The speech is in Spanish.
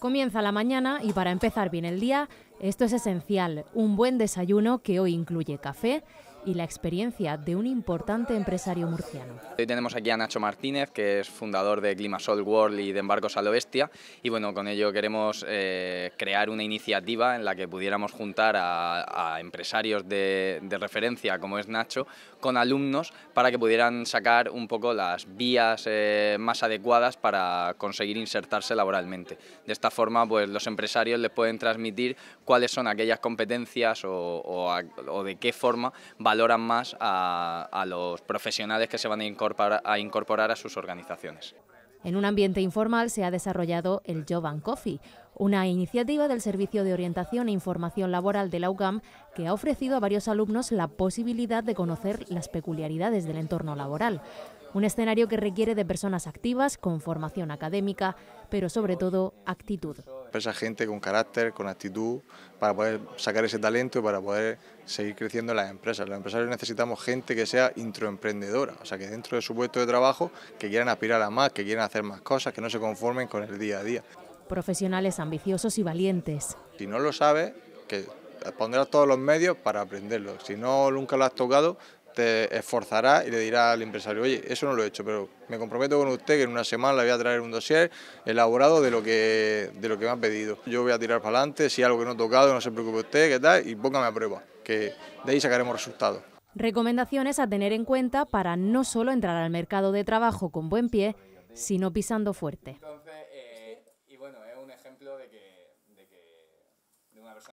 Comienza la mañana y para empezar bien el día, esto es esencial, un buen desayuno que hoy incluye café y la experiencia de un importante empresario murciano. Hoy tenemos aquí a Nacho Martínez, que es fundador de Climasol World y de Embarcos la bestia. y bueno, con ello queremos eh, crear una iniciativa en la que pudiéramos juntar a, empresarios de, referencia, como es Nacho, con alumnos para que pudieran sacar un poco las vías eh, más adecuadas para conseguir insertarse laboralmente. De esta forma, pues los empresarios les pueden transmitir cuáles son aquellas competencias o, de qué forma valoran más a, los profesionales que se van a incorporar, a incorporar a sus organizaciones. En un ambiente informal se ha desarrollado el Jovan Coffee, una iniciativa del Servicio de Orientación e Información Laboral de la UCAM que ha ofrecido a varios alumnos la posibilidad de conocer las peculiaridades del entorno laboral. Un escenario que requiere de personas activas, con formación académica, pero sobre todo actitud. Esa gente con carácter, con actitud, para poder sacar ese talento y para poder seguir creciendo las empresas. Los empresarios necesitamos gente que sea introemprendedora, o sea, que dentro de su puesto de trabajo, que quieran aspirar a más, que quieran hacer más cosas, que no se conformen con el día a día profesionales ambiciosos y valientes. Si no lo sabes, que pondrás todos los medios para aprenderlo. Si no nunca lo has tocado, te esforzará y le dirás al empresario, oye, eso no lo he hecho, pero me comprometo con usted que en una semana le voy a traer un dossier elaborado de lo que, de lo que me ha pedido. Yo voy a tirar para adelante, si hay algo que no he tocado, no se preocupe usted, que tal, y póngame a prueba, que de ahí sacaremos resultados. Recomendaciones a tener en cuenta para no solo entrar al mercado de trabajo con buen pie, sino pisando fuerte ejemplo de que, de que de una persona